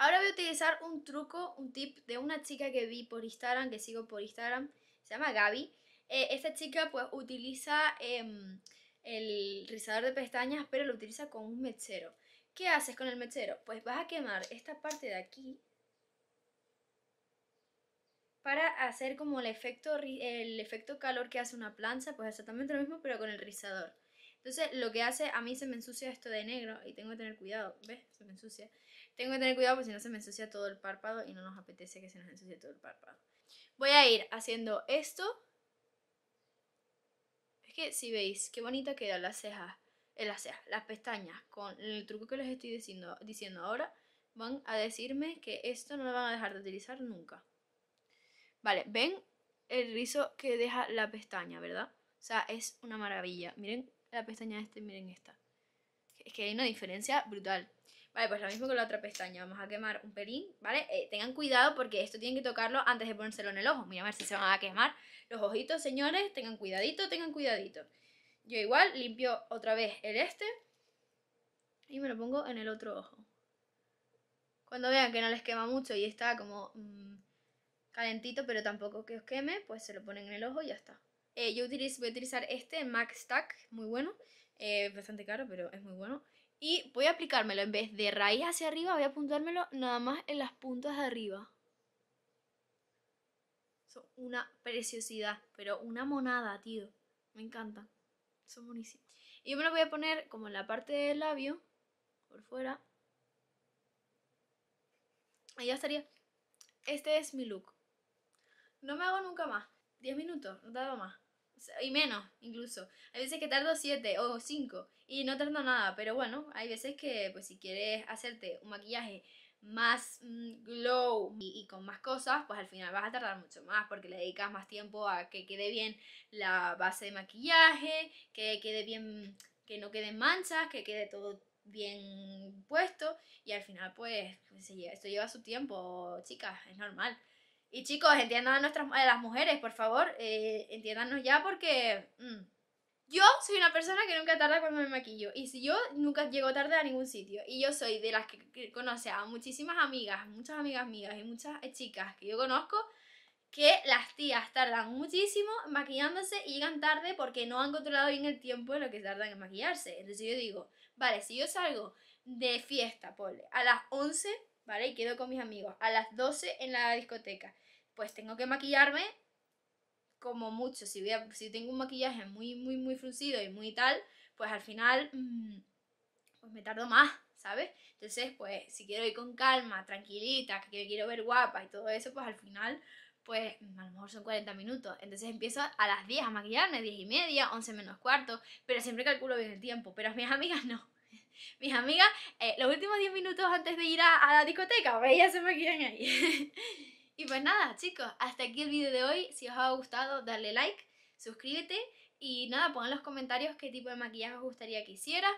Ahora voy a utilizar un truco, un tip de una chica que vi por Instagram, que sigo por Instagram, se llama Gaby. Eh, esta chica pues utiliza em, el rizador de pestañas, pero lo utiliza con un mechero. ¿Qué haces con el mechero? Pues vas a quemar esta parte de aquí para hacer como el efecto, el efecto calor que hace una plancha, pues exactamente lo mismo pero con el rizador. Entonces, lo que hace, a mí se me ensucia esto de negro y tengo que tener cuidado, ¿ves? Se me ensucia. Tengo que tener cuidado porque si no se me ensucia todo el párpado y no nos apetece que se nos ensucie todo el párpado. Voy a ir haciendo esto. Es que si veis, qué bonita queda las cejas, el eh, las cejas, las pestañas. Con el truco que les estoy diciendo, diciendo ahora, van a decirme que esto no lo van a dejar de utilizar nunca. Vale, ven el rizo que deja la pestaña, ¿verdad? O sea, es una maravilla. Miren la pestaña este, miren esta. Es que hay una diferencia brutal. Vale, pues lo mismo con la otra pestaña. Vamos a quemar un pelín, ¿vale? Eh, tengan cuidado porque esto tienen que tocarlo antes de ponérselo en el ojo. Mira, a ver si se van a quemar los ojitos, señores. Tengan cuidadito, tengan cuidadito. Yo igual limpio otra vez el este y me lo pongo en el otro ojo. Cuando vean que no les quema mucho y está como mm, calentito, pero tampoco que os queme, pues se lo ponen en el ojo y ya está. Eh, yo voy a utilizar este MAC Stack, muy bueno. Eh, bastante caro, pero es muy bueno. Y voy a aplicármelo en vez de raíz hacia arriba, voy a apuntármelo nada más en las puntas de arriba. Son una preciosidad, pero una monada, tío. Me encanta, Son buenísimos. Y yo me lo voy a poner como en la parte del labio, por fuera. Ahí ya estaría. Este es mi look. No me hago nunca más. 10 minutos, no te hago más y menos incluso. Hay veces que tardo 7 o 5 y no tardo nada, pero bueno, hay veces que pues si quieres hacerte un maquillaje más mm, glow y, con más cosas, pues al final vas a tardar mucho más porque le dedicas más tiempo a que quede bien la base de maquillaje, que quede bien, que no queden manchas, que quede todo bien puesto y al final pues, esto lleva su tiempo, chicas, es normal. Y chicos, entiendan a, nuestras, las mujeres, por favor, eh, ya porque mm, yo soy una persona que nunca tarda cuando me maquillo y si yo nunca llego tarde a ningún sitio y yo soy de las que, conoce a muchísimas amigas, muchas amigas mías y muchas eh, chicas que yo conozco que las tías tardan muchísimo maquillándose y llegan tarde porque no han controlado bien el tiempo de lo que tardan en maquillarse. Entonces yo digo, vale, si yo salgo de fiesta, pole a las 11 ¿vale? Y quedo con mis amigos a las 12 en la discoteca. Pues tengo que maquillarme como mucho. Si, voy si tengo un maquillaje muy, muy, muy fruncido y muy tal, pues al final mm, pues me tardo más, ¿sabes? Entonces, pues si quiero ir con calma, tranquilita, que quiero ver guapa y todo eso, pues al final pues mm, a lo mejor son 40 minutos. Entonces empiezo a las 10 a maquillarme, 10 y media, 11 menos cuarto, pero siempre calculo bien el tiempo, pero a mis amigas no. Mis amigas, eh, los últimos 10 minutos antes de ir a, la discoteca, pues se me quedan ahí. y pues nada, chicos, hasta aquí el vídeo de hoy. Si os ha gustado, dale like, suscríbete y nada, pongan en los comentarios qué tipo de maquillaje os gustaría que hiciera.